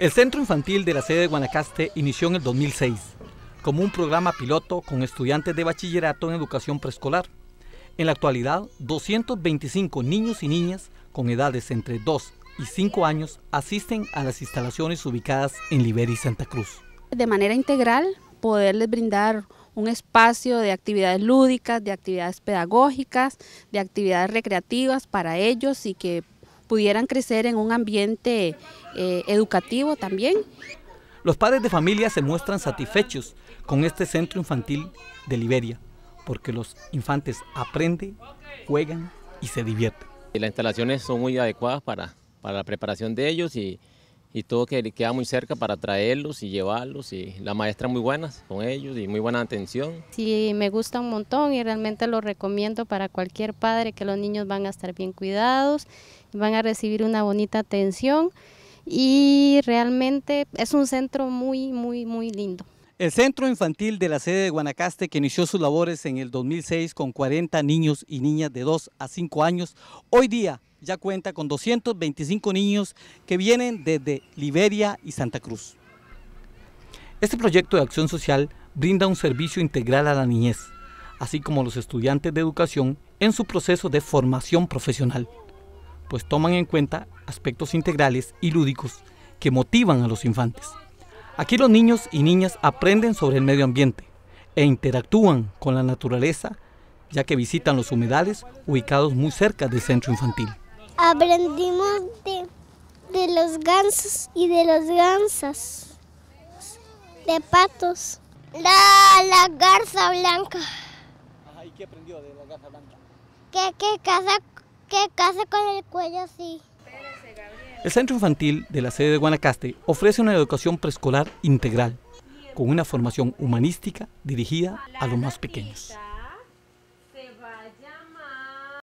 El centro infantil de la sede de Guanacaste inició en el 2006 como un programa piloto con estudiantes de bachillerato en educación preescolar. En la actualidad, 225 niños y niñas con edades entre 2 y 5 años asisten a las instalaciones ubicadas en Liberia y Santa Cruz. De manera integral, poderles brindar un espacio de actividades lúdicas, de actividades pedagógicas, de actividades recreativas para ellos y que pudieran crecer en un ambiente eh, educativo también. Los padres de familia se muestran satisfechos con este centro infantil de Liberia, porque los infantes aprenden, juegan y se divierten. las instalaciones son muy adecuadas para, para la preparación de ellos y, y todo que queda muy cerca para traerlos y llevarlos y la maestra muy buenas con ellos y muy buena atención. Sí, me gusta un montón y realmente lo recomiendo para cualquier padre que los niños van a estar bien cuidados van a recibir una bonita atención y realmente es un centro muy, muy, muy lindo. El Centro Infantil de la sede de Guanacaste, que inició sus labores en el 2006 con 40 niños y niñas de 2 a 5 años, hoy día ya cuenta con 225 niños que vienen desde Liberia y Santa Cruz. Este proyecto de acción social brinda un servicio integral a la niñez, así como a los estudiantes de educación en su proceso de formación profesional pues toman en cuenta aspectos integrales y lúdicos que motivan a los infantes. Aquí los niños y niñas aprenden sobre el medio ambiente e interactúan con la naturaleza, ya que visitan los humedales ubicados muy cerca del centro infantil. Aprendimos de, los gansos y de las gansas, de patos, la, garza blanca. qué aprendió de la garza blanca? Que que que case con el cuello así. El centro infantil de la sede de Guanacaste ofrece una educación preescolar integral, con una formación humanística dirigida a los más pequeños.